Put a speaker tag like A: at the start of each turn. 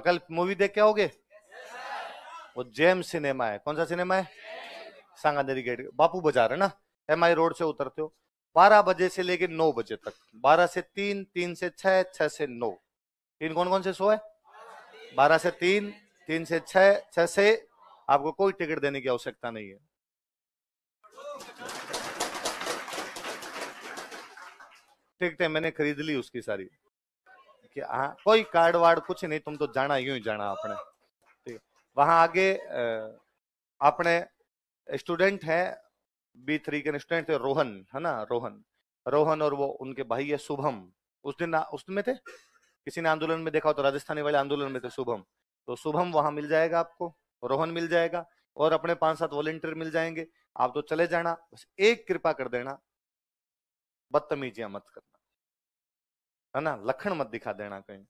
A: कल मूवी देख के आओगे वो जेम सिनेमा है कौन सा सिनेमा है सांगानेरी गेट बापू बाजार है ना एम आई रोड से उतरते हो बारह बजे से लेके नौ बजे तक बारह से तीन तीन से छह छह से नौ तीन कौन कौन से शो है बारह से तीन तीन से छह छह से आपको कोई टिकट देने की आवश्यकता नहीं है टिकटें मैंने खरीद ली उसकी सारी कि आ, कोई कार्ड वार्ड कुछ नहीं तुम तो जाना यूं ही जाना अपने ठीक वहां आगे अपने स्टूडेंट है बी थ्री के स्टूडेंट थे रोहन है ना रोहन रोहन और वो उनके भाई है शुभम उस दिन उस में थे किसी ने आंदोलन में देखा हो तो राजस्थानी वाले आंदोलन में थे शुभम तो शुभम वहां मिल जाएगा आपको रोहन मिल जाएगा और अपने पांच सात वॉलेंटियर मिल जाएंगे आप तो चले जाना बस एक कृपा कर देना बदतमीजियां मत करना है ना लखन मत दिखा देना कहीं